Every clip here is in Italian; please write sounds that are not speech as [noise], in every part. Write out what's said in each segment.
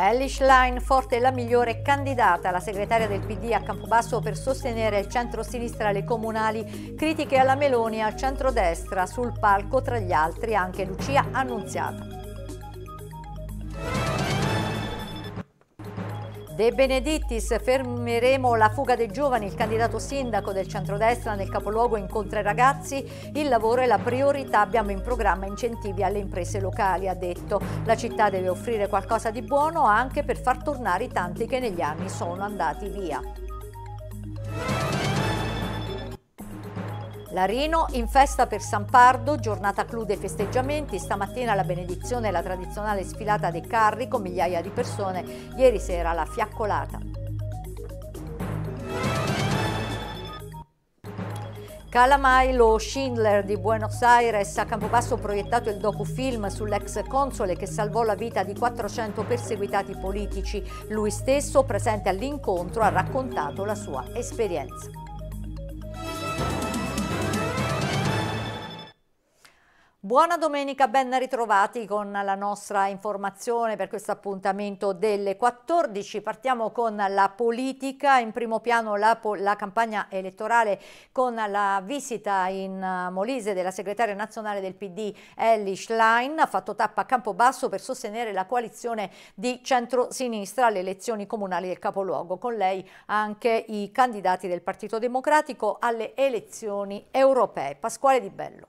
Elish Line Forte è la migliore candidata alla segretaria del PD a Campobasso per sostenere il centro-sinistra alle comunali, critiche alla Meloni al centro-destra, sul palco tra gli altri anche Lucia Annunziata. De Benedittis, fermeremo la fuga dei giovani, il candidato sindaco del centrodestra nel capoluogo incontra i ragazzi, il lavoro è la priorità, abbiamo in programma incentivi alle imprese locali, ha detto. La città deve offrire qualcosa di buono anche per far tornare i tanti che negli anni sono andati via. Larino in festa per San Pardo, giornata clou dei festeggiamenti, stamattina la benedizione e la tradizionale sfilata dei carri con migliaia di persone, ieri sera la fiaccolata. Calamai, lo Schindler di Buenos Aires, a Campobasso proiettato il docufilm sull'ex console che salvò la vita di 400 perseguitati politici. Lui stesso, presente all'incontro, ha raccontato la sua esperienza. Buona domenica, ben ritrovati con la nostra informazione per questo appuntamento delle 14. Partiamo con la politica, in primo piano la, la campagna elettorale con la visita in eh, Molise della segretaria nazionale del PD Ellie Schlein, ha fatto tappa a Campobasso per sostenere la coalizione di centrosinistra alle elezioni comunali del capoluogo. Con lei anche i candidati del Partito Democratico alle elezioni europee. Pasquale Di Bello.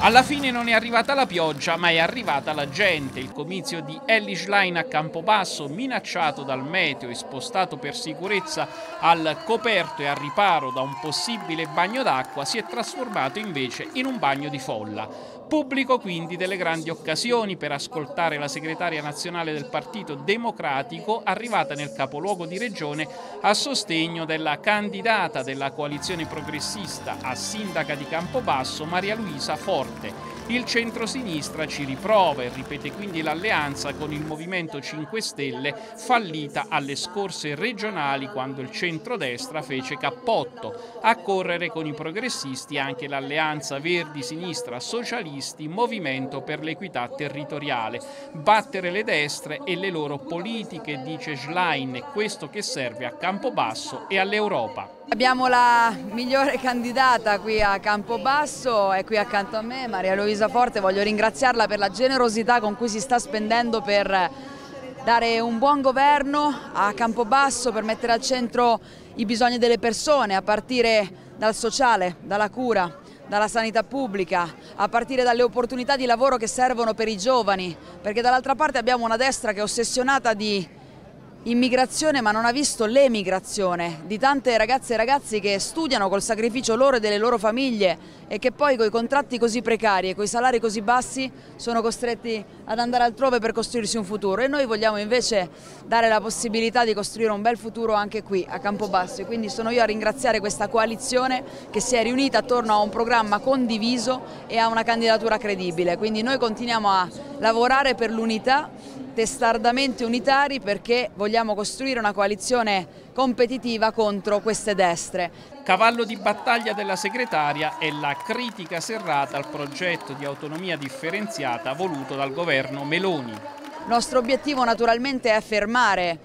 Alla fine non è arrivata la pioggia, ma è arrivata la gente. Il comizio di Ellis Line a Campobasso, minacciato dal meteo e spostato per sicurezza al coperto e al riparo da un possibile bagno d'acqua, si è trasformato invece in un bagno di folla pubblico quindi delle grandi occasioni per ascoltare la segretaria nazionale del Partito Democratico arrivata nel capoluogo di regione a sostegno della candidata della coalizione progressista a sindaca di Campobasso Maria Luisa Forte il centro-sinistra ci riprova e ripete quindi l'alleanza con il Movimento 5 Stelle fallita alle scorse regionali quando il centro-destra fece cappotto. A correre con i progressisti anche l'alleanza Verdi-Sinistra-Socialisti Movimento per l'Equità Territoriale. Battere le destre e le loro politiche, dice Schlein, è questo che serve a Campobasso e all'Europa. Abbiamo la migliore candidata qui a Campobasso, è qui accanto a me, Maria Luisa Forte, voglio ringraziarla per la generosità con cui si sta spendendo per dare un buon governo a Campobasso, per mettere al centro i bisogni delle persone, a partire dal sociale, dalla cura, dalla sanità pubblica, a partire dalle opportunità di lavoro che servono per i giovani, perché dall'altra parte abbiamo una destra che è ossessionata di immigrazione ma non ha visto l'emigrazione di tante ragazze e ragazzi che studiano col sacrificio loro e delle loro famiglie e che poi con i contratti così precari e con i salari così bassi sono costretti ad andare altrove per costruirsi un futuro e noi vogliamo invece dare la possibilità di costruire un bel futuro anche qui a Campobasso e quindi sono io a ringraziare questa coalizione che si è riunita attorno a un programma condiviso e a una candidatura credibile quindi noi continuiamo a lavorare per l'unità testardamente unitari perché vogliamo costruire una coalizione competitiva contro queste destre. Cavallo di battaglia della segretaria è la critica serrata al progetto di autonomia differenziata voluto dal governo Meloni. Il nostro obiettivo naturalmente è fermare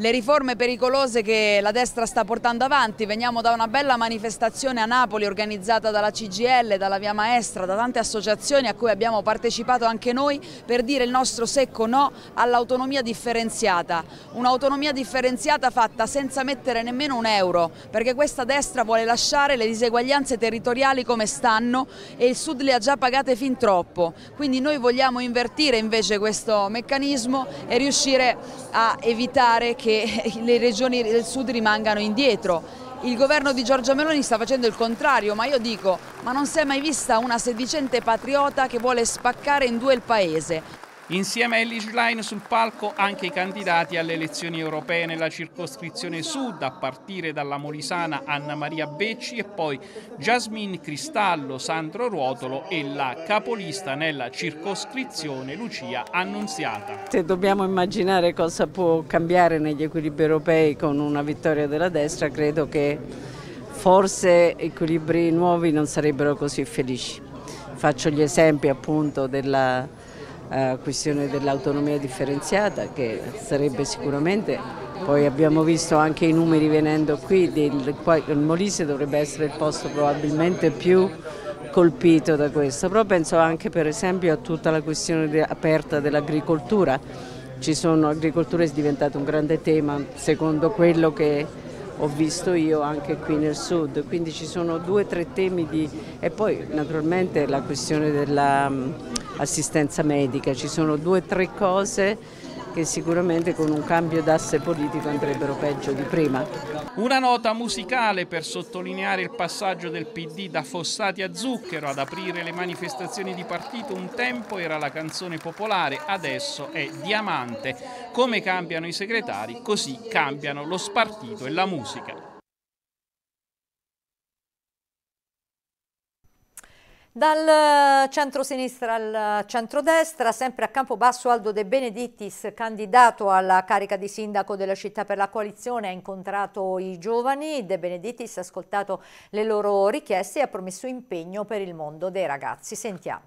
le riforme pericolose che la destra sta portando avanti. Veniamo da una bella manifestazione a Napoli organizzata dalla CGL, dalla Via Maestra, da tante associazioni a cui abbiamo partecipato anche noi per dire il nostro secco no all'autonomia differenziata. Un'autonomia differenziata fatta senza mettere nemmeno un euro, perché questa destra vuole lasciare le diseguaglianze territoriali come stanno e il Sud le ha già pagate fin troppo. Quindi noi vogliamo invertire invece questo meccanismo e riuscire a evitare che che [laughs] le regioni del sud rimangano indietro. Il governo di Giorgia Meloni sta facendo il contrario, ma io dico, ma non si è mai vista una sedicente patriota che vuole spaccare in due il paese. Insieme a Elish Line sul palco anche i candidati alle elezioni europee nella circoscrizione sud, a partire dalla molisana Anna Maria Becci e poi Jasmine Cristallo, Sandro Ruotolo e la capolista nella circoscrizione Lucia Annunziata. Se dobbiamo immaginare cosa può cambiare negli equilibri europei con una vittoria della destra, credo che forse equilibri nuovi non sarebbero così felici. Faccio gli esempi appunto della eh, questione dell'autonomia differenziata che sarebbe sicuramente, poi abbiamo visto anche i numeri venendo qui, del, il Molise dovrebbe essere il posto probabilmente più colpito da questo, però penso anche per esempio a tutta la questione de, aperta dell'agricoltura, l'agricoltura è diventata un grande tema secondo quello che ho visto io anche qui nel sud, quindi ci sono due o tre temi di... e poi naturalmente la questione della assistenza medica, ci sono due o tre cose che sicuramente con un cambio d'asse politico andrebbero peggio di prima. Una nota musicale per sottolineare il passaggio del PD da Fossati a Zucchero ad aprire le manifestazioni di partito un tempo era la canzone popolare, adesso è Diamante. Come cambiano i segretari, così cambiano lo spartito e la musica. Dal centro-sinistra al centro-destra, sempre a Campobasso Aldo De Benedittis, candidato alla carica di sindaco della città per la coalizione, ha incontrato i giovani. De Benedittis ha ascoltato le loro richieste e ha promesso impegno per il mondo dei ragazzi. Sentiamo.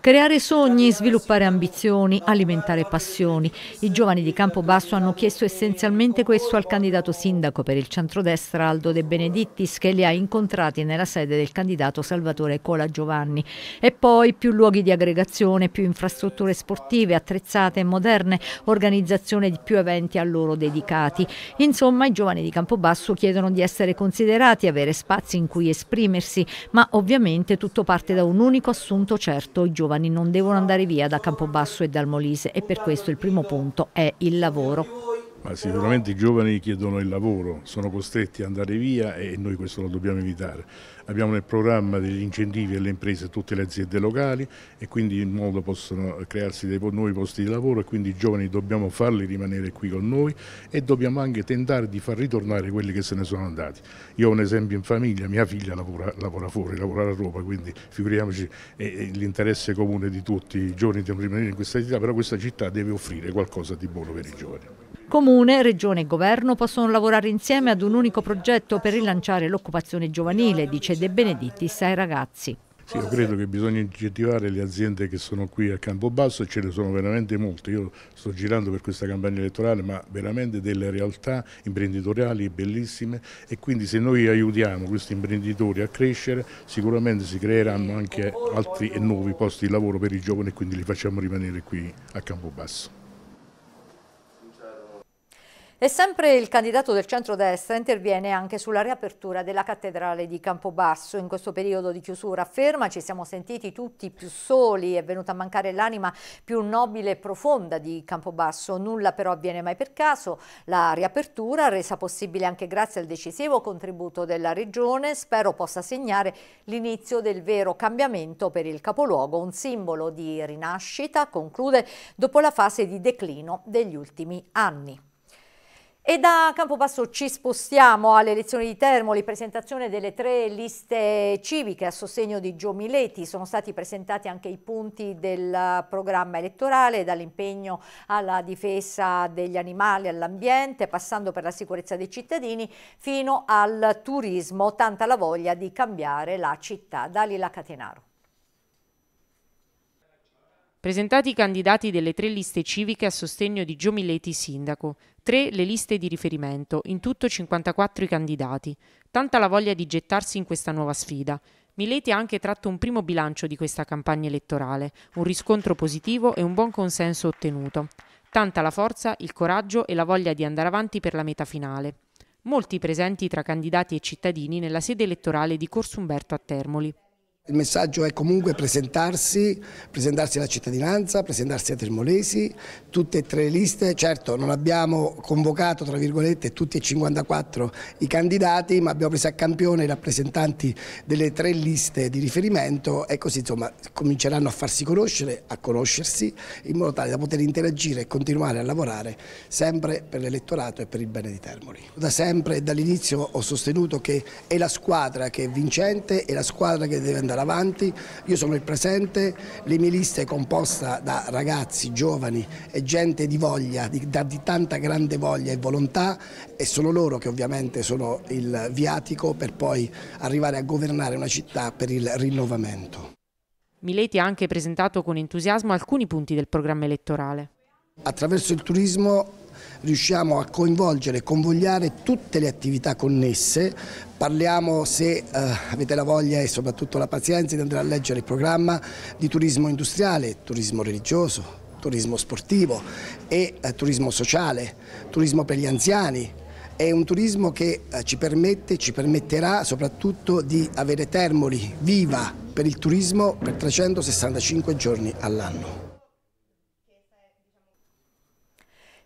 Creare sogni, sviluppare ambizioni, alimentare passioni. I giovani di Campobasso hanno chiesto essenzialmente questo al candidato sindaco per il centrodestra Aldo De Benedittis che li ha incontrati nella sede del candidato Salvatore Cola Giovanni. E poi più luoghi di aggregazione, più infrastrutture sportive attrezzate e moderne, organizzazione di più eventi a loro dedicati. Insomma i giovani di Campobasso chiedono di essere considerati, avere spazi in cui esprimersi, ma ovviamente tutto parte da un unico assunto certo, i giovani giovani non devono andare via da Campobasso e dal Molise e per questo il primo punto è il lavoro. Ma sicuramente i giovani chiedono il lavoro, sono costretti ad andare via e noi questo lo dobbiamo evitare. Abbiamo nel programma degli incentivi alle imprese e tutte le aziende locali e quindi in modo possono crearsi dei nuovi posti di lavoro e quindi i giovani dobbiamo farli rimanere qui con noi e dobbiamo anche tentare di far ritornare quelli che se ne sono andati. Io ho un esempio in famiglia, mia figlia lavora, lavora fuori, lavora a Roma, quindi figuriamoci l'interesse comune di tutti i giovani di rimanere in questa città, però questa città deve offrire qualcosa di buono per i giovani. Comune, Regione e Governo possono lavorare insieme ad un unico progetto per rilanciare l'occupazione giovanile, dice De Benedittis ai ragazzi. Sì, io credo che bisogna incentivare le aziende che sono qui a Campobasso e ce ne sono veramente molte. Io sto girando per questa campagna elettorale, ma veramente delle realtà imprenditoriali bellissime e quindi se noi aiutiamo questi imprenditori a crescere sicuramente si creeranno anche altri e nuovi posti di lavoro per i giovani e quindi li facciamo rimanere qui a Campobasso. E sempre il candidato del centrodestra interviene anche sulla riapertura della cattedrale di Campobasso. In questo periodo di chiusura afferma ci siamo sentiti tutti più soli, è venuta a mancare l'anima più nobile e profonda di Campobasso. Nulla però avviene mai per caso. La riapertura, resa possibile anche grazie al decisivo contributo della Regione, spero possa segnare l'inizio del vero cambiamento per il capoluogo, un simbolo di rinascita, conclude dopo la fase di declino degli ultimi anni. E da Campobasso ci spostiamo alle elezioni di Termoli, presentazione delle tre liste civiche a sostegno di Gio Mileti. Sono stati presentati anche i punti del programma elettorale, dall'impegno alla difesa degli animali, all'ambiente, passando per la sicurezza dei cittadini, fino al turismo, tanta la voglia di cambiare la città. Dalila Catenaro. Presentati i candidati delle tre liste civiche a sostegno di Gio Mileti sindaco, tre le liste di riferimento, in tutto 54 i candidati. Tanta la voglia di gettarsi in questa nuova sfida. Mileti ha anche tratto un primo bilancio di questa campagna elettorale, un riscontro positivo e un buon consenso ottenuto. Tanta la forza, il coraggio e la voglia di andare avanti per la meta finale. Molti presenti tra candidati e cittadini nella sede elettorale di Corso Umberto a Termoli. Il messaggio è comunque presentarsi, presentarsi alla cittadinanza, presentarsi a Termolesi, tutte e tre le liste, certo non abbiamo convocato tra virgolette tutti e 54 i candidati ma abbiamo preso a campione i rappresentanti delle tre liste di riferimento e così insomma cominceranno a farsi conoscere, a conoscersi in modo tale da poter interagire e continuare a lavorare sempre per l'elettorato e per il bene di Termoli. Da sempre e dall'inizio ho sostenuto che è la squadra che è vincente, è la squadra che deve andare andare avanti, io sono il presente, le mie liste è composta da ragazzi, giovani e gente di voglia, di, di tanta grande voglia e volontà e sono loro che ovviamente sono il viatico per poi arrivare a governare una città per il rinnovamento. Mileti ha anche presentato con entusiasmo alcuni punti del programma elettorale. Attraverso il turismo riusciamo a coinvolgere e convogliare tutte le attività connesse. Parliamo, se eh, avete la voglia e soprattutto la pazienza, di andare a leggere il programma di turismo industriale, turismo religioso, turismo sportivo e eh, turismo sociale, turismo per gli anziani, è un turismo che eh, ci permette, e ci permetterà soprattutto di avere Termoli viva per il turismo per 365 giorni all'anno.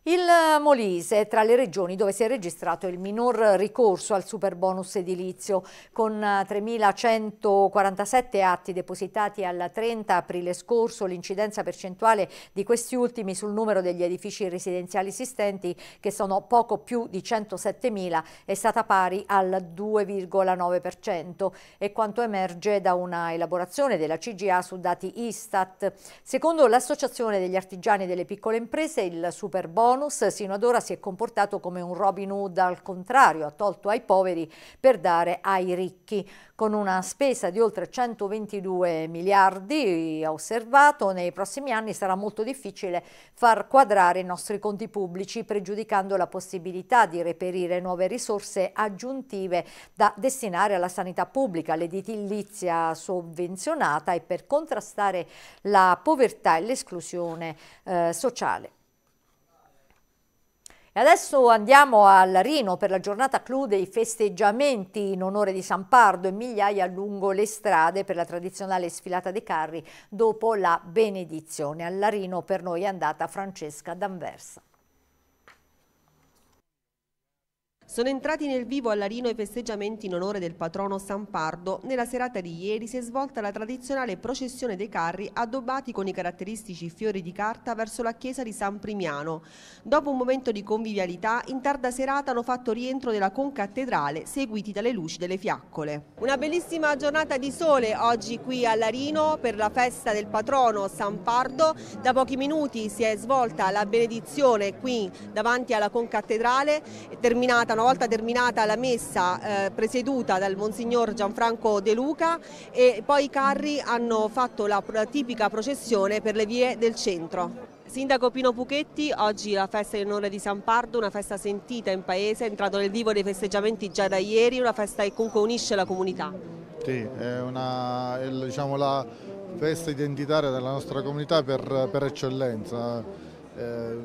Il Molise è tra le regioni dove si è registrato il minor ricorso al superbonus edilizio, con 3.147 eh, atti depositati al 30 aprile scorso. L'incidenza percentuale di questi ultimi sul numero degli edifici residenziali esistenti, che sono poco più di 107.000, è stata pari al 2,9% e quanto emerge da una elaborazione della CGA su dati Istat. Secondo l'Associazione degli artigiani e delle piccole imprese, il superbonus bonus sino ad ora si è comportato come un Robin Hood al contrario, ha tolto ai poveri per dare ai ricchi. Con una spesa di oltre 122 miliardi, ha osservato, nei prossimi anni sarà molto difficile far quadrare i nostri conti pubblici, pregiudicando la possibilità di reperire nuove risorse aggiuntive da destinare alla sanità pubblica, all'edilizia sovvenzionata e per contrastare la povertà e l'esclusione eh, sociale. E adesso andiamo al Rino per la giornata clou dei festeggiamenti in onore di San Pardo e migliaia lungo le strade per la tradizionale sfilata dei carri dopo la benedizione. Al Rino per noi è andata Francesca D'Anversa. Sono entrati nel vivo a Larino i festeggiamenti in onore del patrono San Pardo. Nella serata di ieri si è svolta la tradizionale processione dei carri addobbati con i caratteristici fiori di carta verso la chiesa di San Primiano. Dopo un momento di convivialità, in tarda serata hanno fatto rientro della concattedrale, seguiti dalle luci delle fiaccole. Una bellissima giornata di sole oggi qui a Larino per la festa del patrono San Pardo. Da pochi minuti si è svolta la benedizione qui davanti alla concattedrale, terminata una volta terminata la messa eh, presieduta dal Monsignor Gianfranco De Luca e poi i carri hanno fatto la tipica processione per le vie del centro. Sindaco Pino Puchetti, oggi la festa in onore di San Pardo, una festa sentita in paese, è entrato nel vivo dei festeggiamenti già da ieri, una festa che comunque unisce la comunità. Sì, è, una, è diciamo, la festa identitaria della nostra comunità per, per eccellenza. Eh,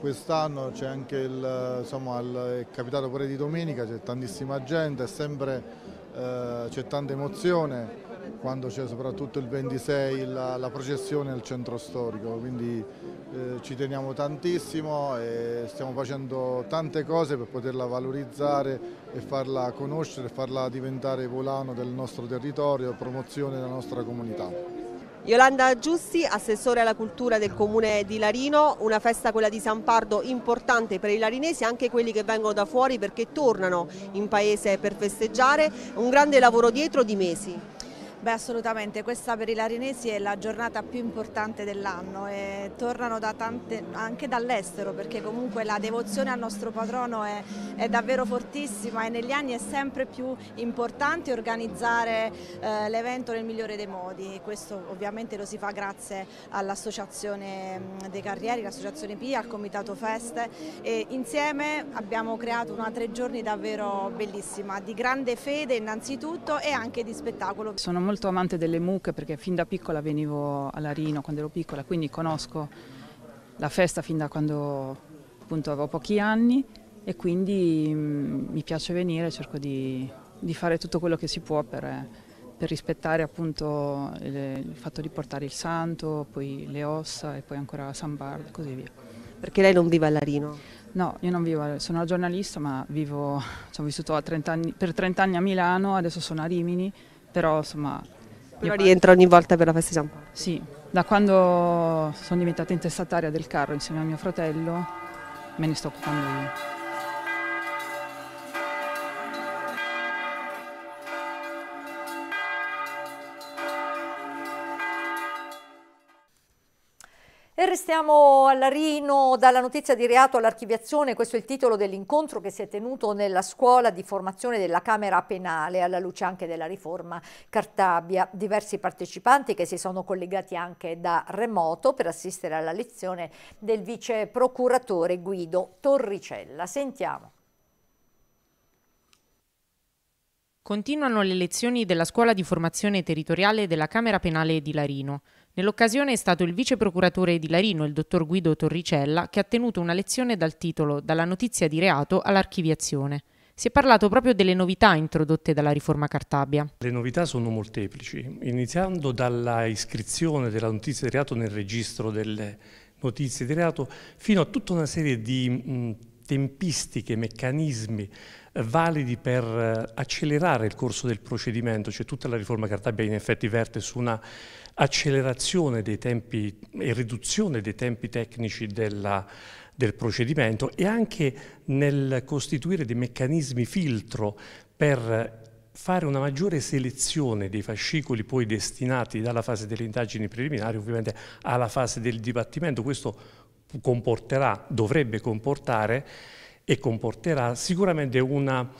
quest'anno c'è anche il, insomma, è capitato pure di domenica, c'è tantissima gente, eh, c'è tanta emozione quando c'è soprattutto il 26 la, la, processione al centro storico, quindi eh, ci teniamo tantissimo e stiamo facendo tante cose per poterla valorizzare e farla conoscere, farla diventare volano del nostro territorio, promozione della nostra comunità. Yolanda Giusti, assessore alla cultura del comune di Larino, una festa quella di San Pardo importante per i larinesi, anche quelli che vengono da fuori perché tornano in paese per festeggiare, un grande lavoro dietro di mesi. Beh, assolutamente, questa per i larinesi è la giornata più importante dell'anno e tornano da tante, anche dall'estero perché comunque la devozione al nostro patrono è, è, davvero fortissima e negli anni è sempre più importante organizzare eh, l'evento nel migliore dei modi. Questo ovviamente lo si fa grazie all'Associazione mm, dei Carrieri, all'Associazione PIA, al Comitato Feste e insieme abbiamo creato una tre giorni davvero bellissima, di grande fede innanzitutto e anche di spettacolo. Sono molto molto amante delle mucche perché fin da piccola venivo a Larino quando ero piccola, quindi conosco la festa fin da quando appunto, avevo pochi anni e quindi mh, mm, mi piace venire, cerco di, di, fare tutto quello che si può per, per rispettare appunto, il, il fatto di portare il santo, poi le ossa e poi ancora San Bardo e così via. Perché lei non vive a Larino? No, io non vivo, sono una giornalista ma vivo, ho vissuto 30 anni, per 30 anni a Milano, adesso sono a Rimini però insomma... Però rientra ogni volta per la festa di San Paolo? Sì, da quando sono diventata intestataria del carro insieme a mio fratello me ne sto occupando io. restiamo Larino, dalla notizia di reato all'archiviazione, questo è il titolo dell'incontro che si è tenuto nella scuola di formazione della Camera Penale, alla luce anche della riforma Cartabia. Diversi partecipanti che si sono collegati anche da remoto per assistere alla lezione del vice procuratore Guido Torricella. Sentiamo. Continuano le lezioni della scuola di formazione territoriale della Camera Penale di Larino. Nell'occasione è stato il vice procuratore di Larino, il dottor Guido Torricella, che ha tenuto una lezione dal titolo Dalla notizia di reato all'archiviazione. Si è parlato proprio delle novità introdotte dalla riforma Cartabia. Le novità sono molteplici, iniziando dalla iscrizione della notizia di reato nel registro delle notizie di reato, fino a tutta una serie di tempistiche, meccanismi eh, validi per eh, accelerare il corso del procedimento, cioè tutta la riforma Cartabia in effetti verte su una accelerazione dei tempi e riduzione dei tempi tecnici della, del procedimento e anche nel costituire dei meccanismi filtro per fare una maggiore selezione dei fascicoli poi destinati dalla fase delle indagini preliminari ovviamente alla fase del dibattimento. Questo comporterà, dovrebbe comportare e comporterà sicuramente una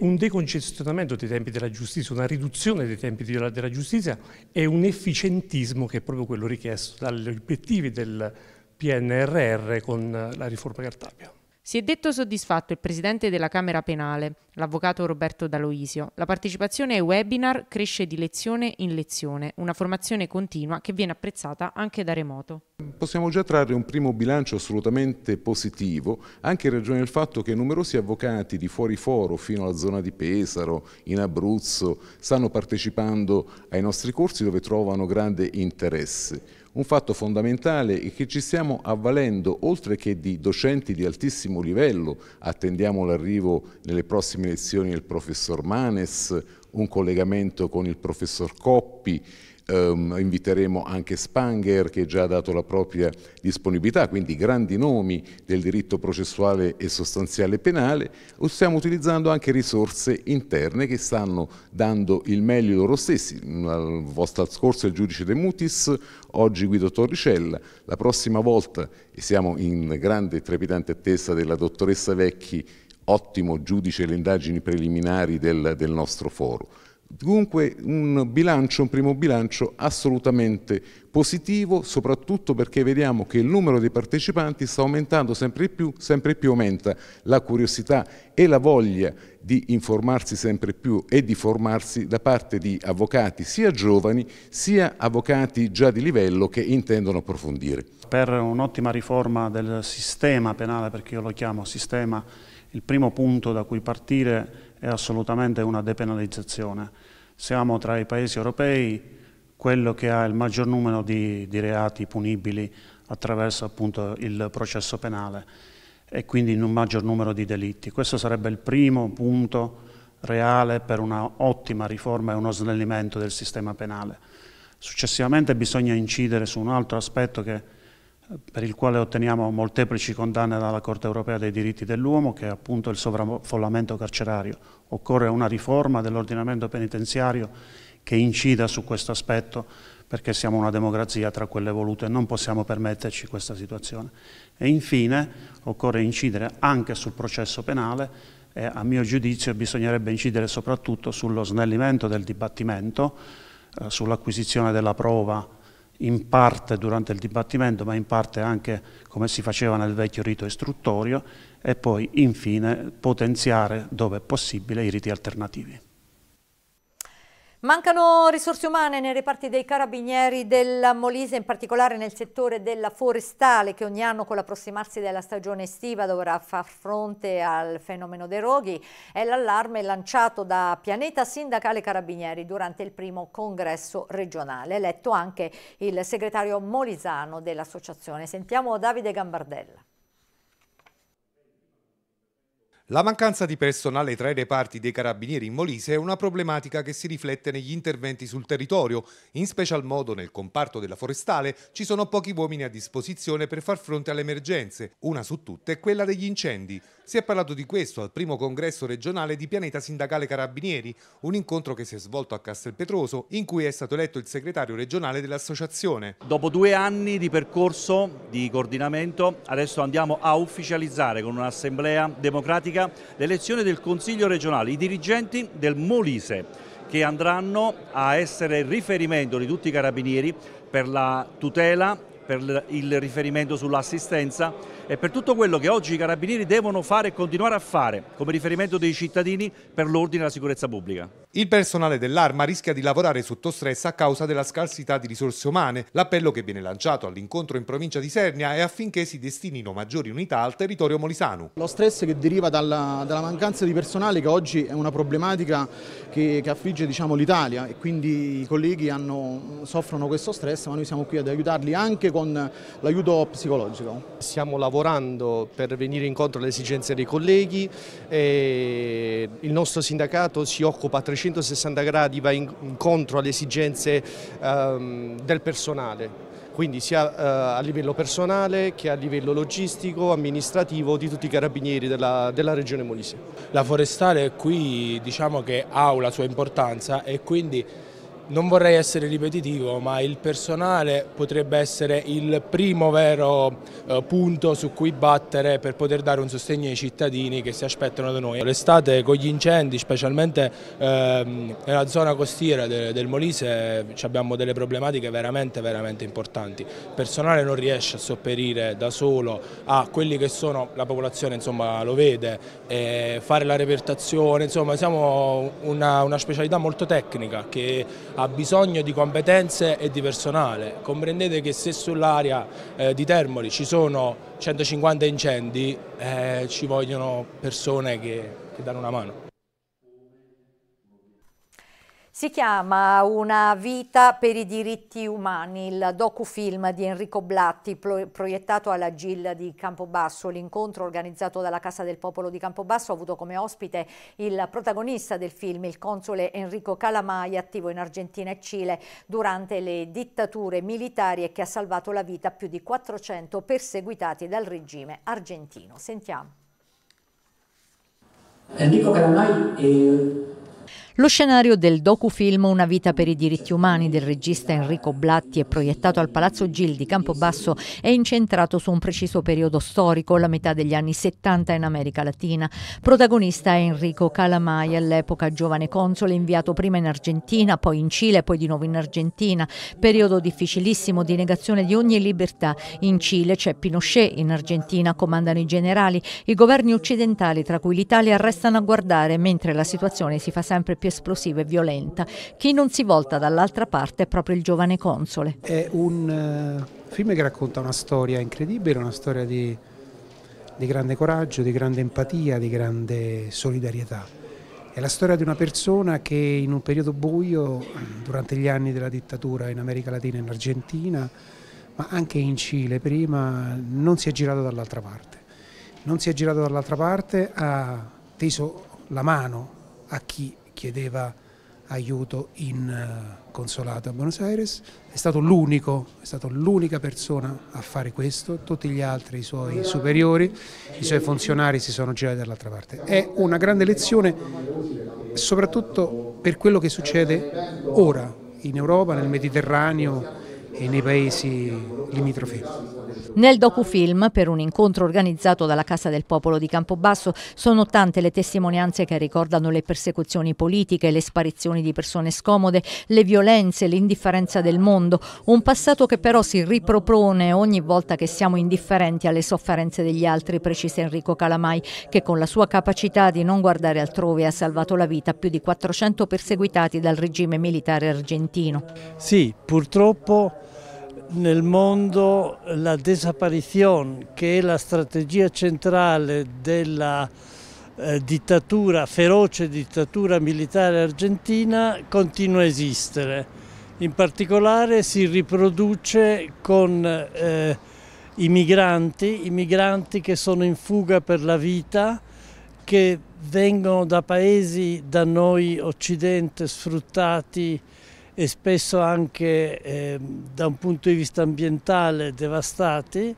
un decongestionamento dei tempi della giustizia, una riduzione dei tempi della, della giustizia e un efficientismo che è proprio quello richiesto dagli obiettivi del PNRR con la riforma Cartabia. Si è detto soddisfatto il presidente della Camera Penale, l'avvocato Roberto D'Aloisio. La partecipazione ai webinar cresce di lezione in lezione, una formazione continua che viene apprezzata anche da remoto. Possiamo già trarre un primo bilancio assolutamente positivo, anche in ragione del fatto che numerosi avvocati di fuori foro fino alla zona di Pesaro, in Abruzzo, stanno partecipando ai nostri corsi dove trovano grande interesse. Un fatto fondamentale è che ci stiamo avvalendo, oltre che di docenti di altissimo livello, attendiamo l'arrivo nelle prossime lezioni del professor Manes, un collegamento con il professor Coppi, Um, inviteremo anche Spanger che già ha dato la propria disponibilità, quindi grandi nomi del diritto processuale e sostanziale penale, o stiamo utilizzando anche risorse interne che stanno dando il meglio loro stessi. Mm, la volta scorsa il giudice De Mutis, oggi Guido Torricella, la prossima volta, e siamo in grande e trepidante attesa della dottoressa Vecchi, ottimo giudice delle indagini preliminari del, del nostro foro. Dunque un, bilancio, un primo bilancio assolutamente positivo, soprattutto perché vediamo che il numero dei partecipanti sta aumentando sempre più, sempre più aumenta la curiosità e la voglia di informarsi sempre più e di formarsi da parte di avvocati sia giovani sia avvocati già di livello che intendono approfondire. Per un'ottima riforma del sistema penale, perché io lo chiamo sistema, il primo punto da cui partire è è assolutamente una depenalizzazione. Siamo tra i paesi europei quello che ha il maggior numero di, di reati punibili attraverso appunto, il processo penale e quindi un maggior numero di delitti. Questo sarebbe il primo punto reale per una ottima riforma e uno snellimento del sistema penale. Successivamente bisogna incidere su un altro aspetto che per il quale otteniamo molteplici condanne dalla Corte europea dei diritti dell'uomo, che è appunto il sovraffollamento carcerario. Occorre una riforma dell'ordinamento penitenziario che incida su questo aspetto perché siamo una democrazia tra quelle volute e non possiamo permetterci questa situazione. E infine occorre incidere anche sul processo penale e a mio giudizio bisognerebbe incidere soprattutto sullo snellimento del dibattimento, eh, sull'acquisizione della prova in parte durante il dibattimento, ma in parte anche come si faceva nel vecchio rito istruttorio e poi infine potenziare dove è possibile i riti alternativi. Mancano risorse umane nei reparti dei carabinieri della Molise, in particolare nel settore della forestale che ogni anno con l'approssimarsi della stagione estiva dovrà far fronte al fenomeno dei roghi. È l'allarme lanciato da Pianeta Sindacale Carabinieri durante il primo congresso regionale, eletto anche il segretario molisano dell'associazione. Sentiamo Davide Gambardella. La mancanza di personale tra i reparti dei carabinieri in Molise è una problematica che si riflette negli interventi sul territorio. In special modo nel comparto della forestale ci sono pochi uomini a disposizione per far fronte alle emergenze. Una su tutte è quella degli incendi. Si è parlato di questo al primo congresso regionale di Pianeta Sindacale Carabinieri, un incontro che si è svolto a Castelpetroso, in cui è stato eletto il segretario regionale dell'associazione. Dopo due anni di percorso di coordinamento, adesso andiamo a ufficializzare con un'assemblea democratica l'elezione del Consiglio regionale, i dirigenti del Molise che andranno a essere riferimento di tutti i carabinieri per la tutela, per il riferimento sull'assistenza e per tutto quello che oggi i carabinieri devono fare e continuare a fare come riferimento dei cittadini per l'ordine e la sicurezza pubblica. Il personale dell'Arma rischia di lavorare sotto stress a causa della scarsità di risorse umane. L'appello che viene lanciato all'incontro in provincia di Sernia è affinché si destinino maggiori unità al territorio molisano. Lo stress che deriva dalla, dalla mancanza di personale che oggi è una problematica che, che affligge diciamo, l'Italia e quindi i colleghi hanno, soffrono questo stress ma noi siamo qui ad aiutarli anche con l'aiuto psicologico. Siamo lavorando lavorando per venire incontro alle esigenze dei colleghi, e il nostro sindacato si occupa a 360 gradi, va incontro alle esigenze ehm, del personale quindi sia eh, a livello personale che a livello logistico, amministrativo di tutti i carabinieri della, della regione Molise. La forestale qui diciamo che ha una sua importanza e quindi non vorrei essere ripetitivo, ma il personale potrebbe essere il primo vero eh, punto su cui battere per poter dare un sostegno ai cittadini che si aspettano da noi. L'estate con gli incendi, specialmente ehm, nella zona costiera del Molise, abbiamo delle problematiche veramente, veramente importanti. Il personale non riesce a sopperire da solo a quelli che sono, la popolazione insomma, lo vede, fare la repertazione, insomma siamo una, una specialità molto tecnica che ha bisogno di competenze e di personale. Comprendete che se sull'area eh, di Termoli ci sono 150 incendi, eh, ci vogliono persone che, che danno una mano. Si chiama Una vita per i diritti umani, il docufilm di Enrico Blatti proiettato alla Gilla di Campobasso. L'incontro organizzato dalla Casa del Popolo di Campobasso ha avuto come ospite il protagonista del film, il console Enrico Calamai, attivo in Argentina e Cile durante le dittature militari e che ha salvato la vita a più di 400 perseguitati dal regime argentino. Sentiamo. Enrico Calamai è eh, lo scenario del docufilm Una vita per i diritti umani del regista Enrico Blatti e proiettato al Palazzo Gil di Campobasso è incentrato su un preciso periodo storico, la metà degli anni 70 in America Latina. Protagonista è Enrico Calamai, all'epoca giovane console inviato prima in Argentina, poi in Cile, poi di nuovo in Argentina. Periodo difficilissimo di negazione di ogni libertà. In Cile c'è Pinochet, in Argentina comandano i generali. I governi occidentali, tra cui l'Italia, restano a guardare mentre la situazione si fa sempre più più esplosiva e violenta. Chi non si volta dall'altra parte è proprio il giovane console. È un uh, film che racconta una storia incredibile, una storia di, di grande coraggio, di grande empatia, di grande solidarietà. È la storia di una persona che in un periodo buio, eh, durante gli anni della dittatura in America Latina e in Argentina, ma anche in Cile prima, non si è girato dall'altra parte. Non si è girato dall'altra parte, ha teso la mano a chi chiedeva aiuto in eh, consolato a Buenos Aires, è stato l'unico, è stata l'unica persona a fare questo, tutti gli altri i suoi superiori, i suoi funzionari si sono girati dall'altra parte. È una grande lezione soprattutto per quello che succede ora in Europa, nel Mediterraneo e nei paesi limitrofi. Nel docufilm, per un incontro organizzato dalla Casa del Popolo di Campobasso, sono tante le testimonianze che ricordano le persecuzioni politiche, le sparizioni di persone scomode, le violenze, l'indifferenza del mondo, un passato che però si ripropone ogni volta che siamo indifferenti alle sofferenze degli altri, precisa Enrico Calamai, che con la sua capacità di non guardare altrove ha salvato la vita a più di 400 perseguitati dal regime militare argentino. Sì, purtroppo nel mondo la desaparizione, che è la strategia centrale della eh, dittatura, feroce dittatura militare argentina, continua a esistere. In particolare si riproduce con eh, i migranti, i migranti che sono in fuga per la vita, che vengono da paesi da noi occidente sfruttati e spesso anche eh, da un punto di vista ambientale devastati,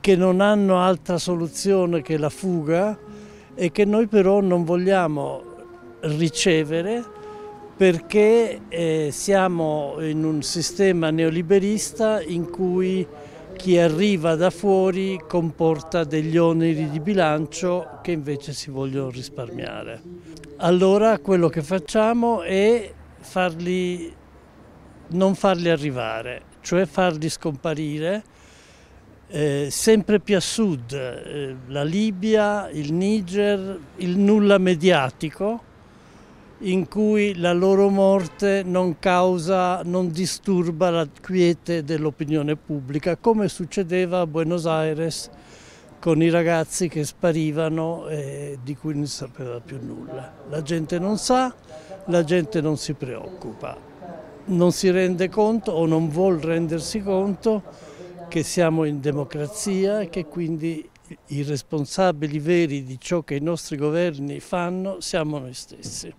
che non hanno altra soluzione che la fuga e che noi però non vogliamo ricevere perché eh, siamo in un sistema neoliberista in cui chi arriva da fuori comporta degli oneri di bilancio che invece si vogliono risparmiare. Allora quello che facciamo è farli, non farli arrivare, cioè farli scomparire eh, sempre più a sud, eh, la Libia, il Niger, il nulla mediatico in cui la loro morte non causa, non disturba la quiete dell'opinione pubblica, come succedeva a Buenos Aires con i ragazzi che sparivano e di cui non si sapeva più nulla. La gente non sa, la gente non si preoccupa, non si rende conto o non vuol rendersi conto che siamo in democrazia e che quindi i responsabili veri di ciò che i nostri governi fanno siamo noi stessi.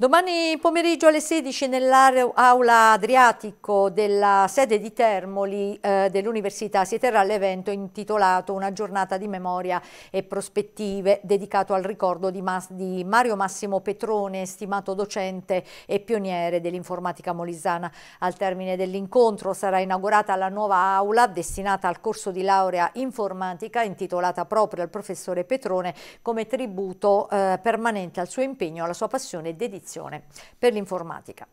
Domani pomeriggio alle 16 nell'aula Adriatico della sede di Termoli eh, dell'Università si terrà l'evento intitolato Una giornata di memoria e prospettive dedicato al ricordo di, Mas di Mario Massimo Petrone, stimato docente e pioniere dell'informatica molisana. Al termine dell'incontro sarà inaugurata la nuova aula destinata al corso di laurea informatica intitolata proprio al professore Petrone come tributo eh, permanente al suo impegno, alla sua passione e dedizione competizione per l'informatica.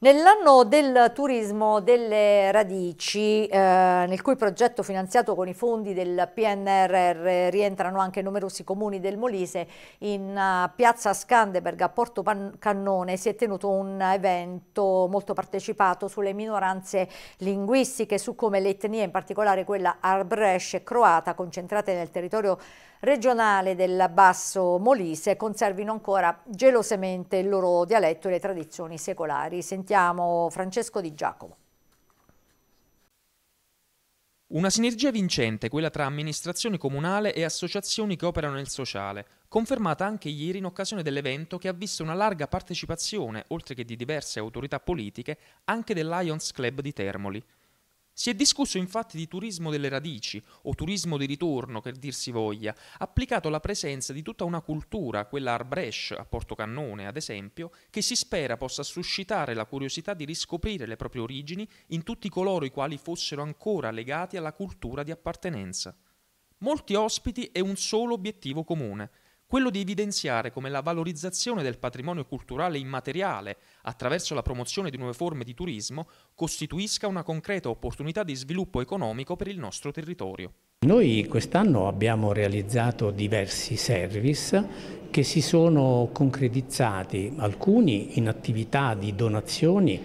Nell'anno del turismo delle radici, eh, nel cui progetto finanziato con i fondi del PNRR rientrano anche numerosi comuni del Molise, in uh, piazza Scandeberg a Porto Pan Cannone si è tenuto un evento molto partecipato sulle minoranze linguistiche, su come le etnie, in particolare quella arbrescia e croata, concentrate nel territorio regionale del Basso Molise conservino ancora gelosamente il loro dialetto e le tradizioni secolari. Sentiamo Francesco Di Giacomo. Una sinergia vincente quella tra amministrazione comunale e associazioni che operano nel sociale, confermata anche ieri in occasione dell'evento che ha visto una larga partecipazione, oltre che di diverse autorità politiche, anche del Lions Club di Termoli. Si è discusso infatti di turismo delle radici, o turismo di ritorno che dir si voglia, applicato alla presenza di tutta una cultura, quella Arbresh, a Portocannone, ad esempio, che si spera possa suscitare la curiosità di riscoprire le proprie origini in tutti coloro i quali fossero ancora legati alla cultura di appartenenza. Molti ospiti e un solo obiettivo comune – quello di evidenziare come la valorizzazione del patrimonio culturale immateriale attraverso la promozione di nuove forme di turismo costituisca una concreta opportunità di sviluppo economico per il nostro territorio. Noi quest'anno abbiamo realizzato diversi service che si sono concretizzati, alcuni in attività di donazioni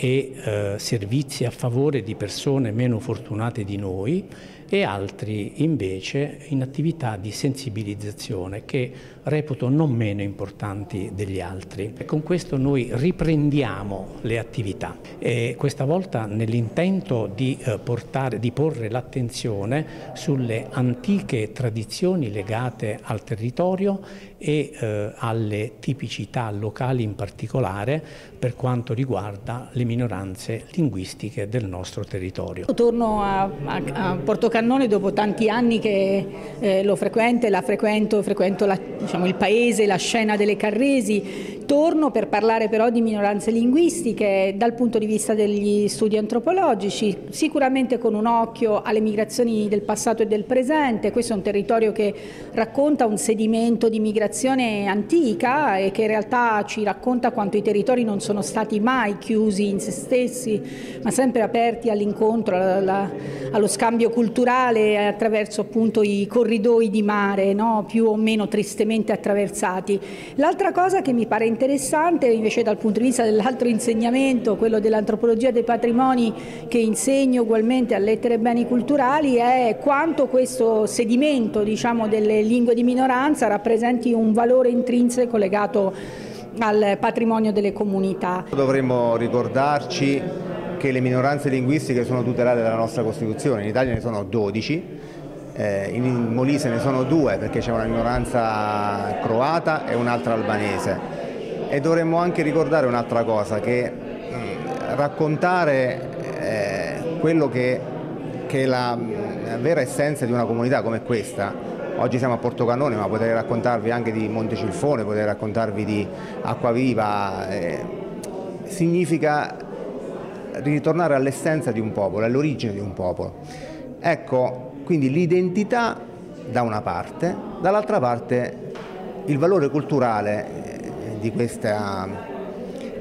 e eh, servizi a favore di persone meno fortunate di noi e altri invece in attività di sensibilizzazione che reputo non meno importanti degli altri. E con questo noi riprendiamo le attività e questa volta nell'intento di, eh, portare, di porre l'attenzione sulle antiche tradizioni legate al territorio e eh, alle tipicità locali in particolare per quanto riguarda le minoranze linguistiche del nostro territorio. Torno a, a, a Portocannone dopo tanti anni che eh, lo frequento, la frequento, frequento la, diciamo, il paese, la scena delle Carresi, Torno per parlare però di minoranze linguistiche dal punto di vista degli studi antropologici, sicuramente con un occhio alle migrazioni del passato e del presente. Questo è un territorio che racconta un sedimento di migrazione antica e che in realtà ci racconta quanto i territori non sono stati mai chiusi in se stessi, ma sempre aperti all'incontro, allo scambio culturale attraverso appunto i corridoi di mare, no? più o meno tristemente attraversati. L'altra cosa che mi pare interessante interessante, invece dal punto di vista dell'altro insegnamento, quello dell'antropologia dei patrimoni che insegno ugualmente a lettere e beni culturali, è quanto questo sedimento diciamo, delle lingue di minoranza rappresenti un valore intrinseco legato al patrimonio delle comunità. Dovremmo ricordarci che le minoranze linguistiche sono tutelate dalla nostra Costituzione, in Italia ne sono 12 eh, in Molise ne sono due perché c'è una minoranza croata e un'altra albanese. E dovremmo anche ricordare un'altra cosa, che eh, raccontare eh, quello che, che, è la vera essenza di una comunità come questa. Oggi siamo a Porto Cannone, ma potrei raccontarvi anche di Monte Cilfone, potrei raccontarvi di Acquaviva. Eh, significa ritornare all'essenza di un popolo, all'origine di un popolo. Ecco, quindi l'identità da una parte, dall'altra parte il valore culturale di questa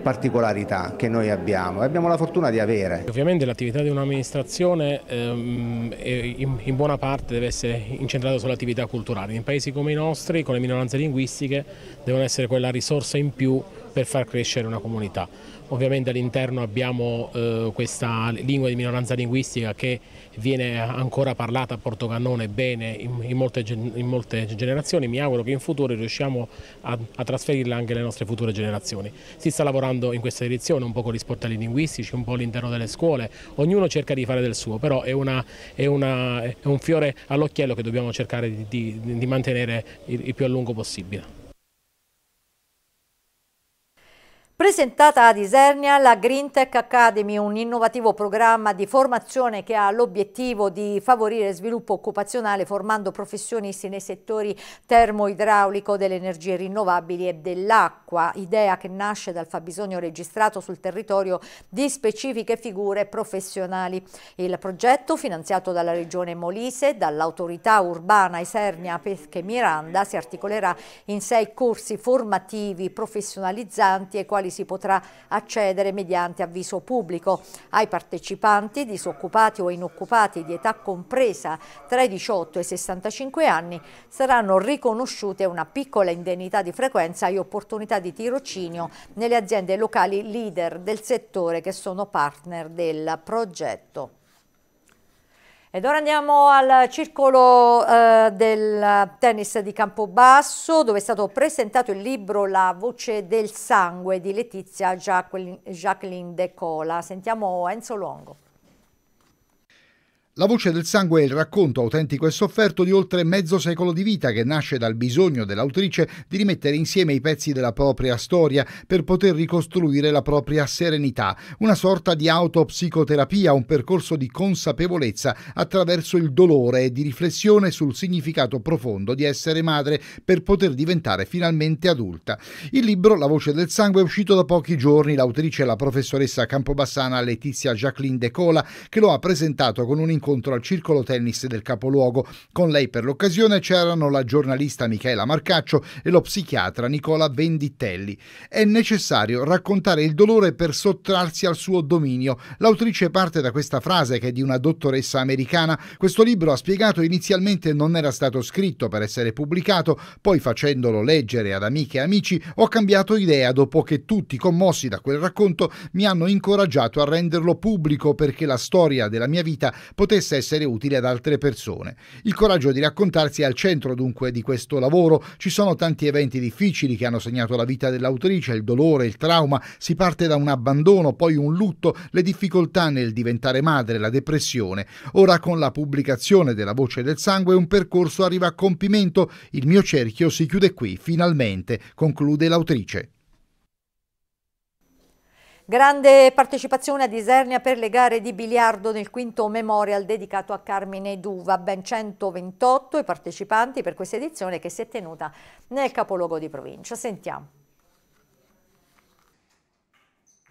particolarità che noi abbiamo e abbiamo la fortuna di avere. Ovviamente l'attività di un'amministrazione ehm, in, buona parte deve essere incentrata sull'attività culturale. In paesi come i nostri, con le minoranze linguistiche, devono essere quella risorsa in più per far crescere una comunità. Ovviamente all'interno abbiamo eh, questa lingua di minoranza linguistica che viene ancora parlata a Portocannone bene in, in, molte, in molte, generazioni, mi auguro che in futuro riusciamo a, a, trasferirla anche alle nostre future generazioni. Si sta lavorando in questa direzione, un po' con gli sportelli linguistici, un po' all'interno delle scuole, ognuno cerca di fare del suo, però è, una, è, una, è un fiore all'occhiello che dobbiamo cercare di, di, di mantenere il, il più a lungo possibile. Presentata ad Isernia la Green Tech Academy, un innovativo programma di formazione che ha l'obiettivo di favorire sviluppo occupazionale formando professionisti nei settori termoidraulico, delle energie rinnovabili e dell'acqua, idea che nasce dal fabbisogno registrato sul territorio di specifiche figure professionali. Il progetto, finanziato dalla Regione Molise, dall'autorità urbana Isernia Pesche Miranda, si articolerà in sei corsi formativi professionalizzanti e quali quali si potrà accedere mediante avviso pubblico. Ai partecipanti, disoccupati o inoccupati di età compresa tra i 18 e i 65 anni, saranno riconosciute una piccola indennità di frequenza e opportunità di tirocinio nelle aziende locali leader del settore che sono partner del progetto. Ed ora andiamo al circolo eh, del tennis di Campobasso dove è stato presentato il libro La voce del sangue di Letizia Jacqueline, Jacqueline De Cola. Sentiamo Enzo Longo. La voce del sangue è il racconto autentico e sofferto di oltre mezzo secolo di vita che nasce dal bisogno dell'autrice di rimettere insieme i pezzi della propria storia per poter ricostruire la propria serenità, una sorta di autopsicoterapia, un percorso di consapevolezza attraverso il dolore e di riflessione sul significato profondo di essere madre per poter diventare finalmente adulta. Il libro La voce del sangue è uscito da pochi giorni, l'autrice è la professoressa campobassana Letizia Jacqueline De Cola che lo ha presentato con un incontro incontro al circolo tennis del capoluogo. Con lei per l'occasione c'erano la giornalista Michela Marcaccio e lo psichiatra Nicola Venditelli. È necessario raccontare il dolore per sottrarsi al suo dominio. L'autrice parte da questa frase che è di una dottoressa americana. Questo libro, ha spiegato, inizialmente non era stato scritto per essere pubblicato, poi facendolo leggere ad amiche e amici ho cambiato idea dopo che tutti commossi da quel racconto mi hanno incoraggiato a renderlo pubblico perché la storia della mia vita potesse potesse essere utile ad altre persone. Il coraggio di raccontarsi è al centro dunque di questo lavoro. Ci sono tanti eventi difficili che hanno segnato la vita dell'autrice, il dolore, il trauma, si parte da un abbandono, poi un lutto, le difficoltà nel diventare madre, la depressione. Ora con la pubblicazione della Voce del Sangue un percorso arriva a compimento. Il mio cerchio si chiude qui, finalmente, conclude l'autrice. Grande partecipazione a Disernia per le gare di biliardo nel quinto memorial dedicato a Carmine Duva, ben 128 i partecipanti per questa edizione che si è tenuta nel capoluogo di provincia. Sentiamo.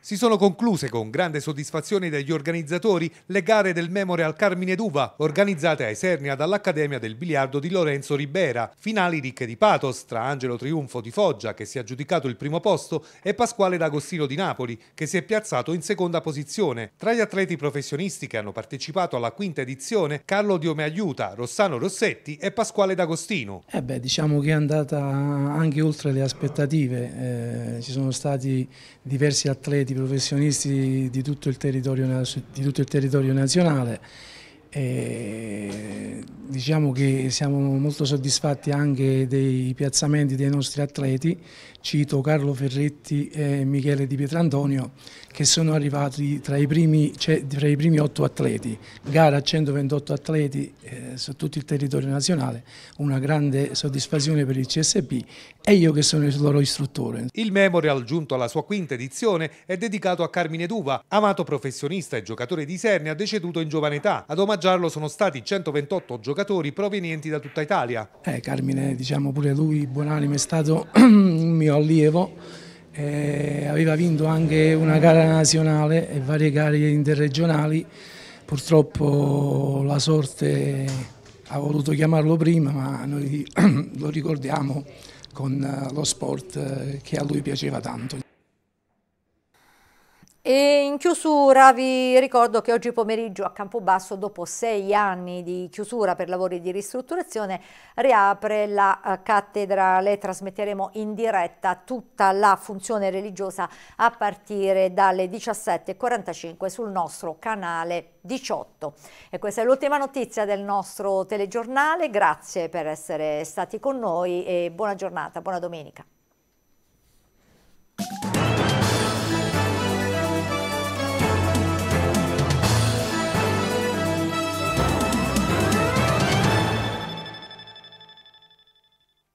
Si sono concluse con grande soddisfazione degli organizzatori le gare del Memorial Carmine Duva, organizzate a Esernia dall'Accademia del Biliardo di Lorenzo Ribera, finali ricche di patos tra Angelo Triunfo di Foggia, che si è aggiudicato il primo posto, e Pasquale D'Agostino di Napoli, che si è piazzato in seconda posizione. Tra gli atleti professionisti che hanno partecipato alla quinta edizione, Carlo Diome Aiuta, Rossano Rossetti e Pasquale D'Agostino. Eh beh, diciamo che è andata anche oltre le aspettative, eh, ci sono stati diversi atleti professionisti di tutto il territorio, tutto il territorio nazionale. E diciamo che siamo molto soddisfatti anche dei piazzamenti dei nostri atleti, cito Carlo Ferretti e Michele Di Pietrantonio che sono arrivati tra i primi, cioè, tra i primi 8 atleti, gara a 128 atleti eh, su tutto il territorio nazionale, una grande soddisfazione per il CSP e io che sono il loro istruttore. Il Memorial, giunto alla sua quinta edizione, è dedicato a Carmine Duva, amato professionista e giocatore di Isernia deceduto in giovane età. Ad omaggiarlo sono stati 128 giocatori provenienti da tutta Italia. Eh, Carmine, diciamo pure lui, buonanime, è stato [clears throat] un mio allievo. Eh, aveva vinto anche una gara nazionale e varie gare interregionali. Purtroppo la sorte ha voluto chiamarlo prima, ma noi [clears throat] lo ricordiamo con eh, lo sport eh, che a lui piaceva tanto. E in chiusura vi ricordo che oggi pomeriggio a Campobasso, dopo sei anni di chiusura per lavori di ristrutturazione, riapre la eh, cattedrale. Trasmetteremo in diretta tutta la funzione religiosa a partire dalle 17.45 sul nostro canale 18. E questa è l'ultima notizia del nostro telegiornale. Grazie per essere stati con noi e buona giornata, buona domenica.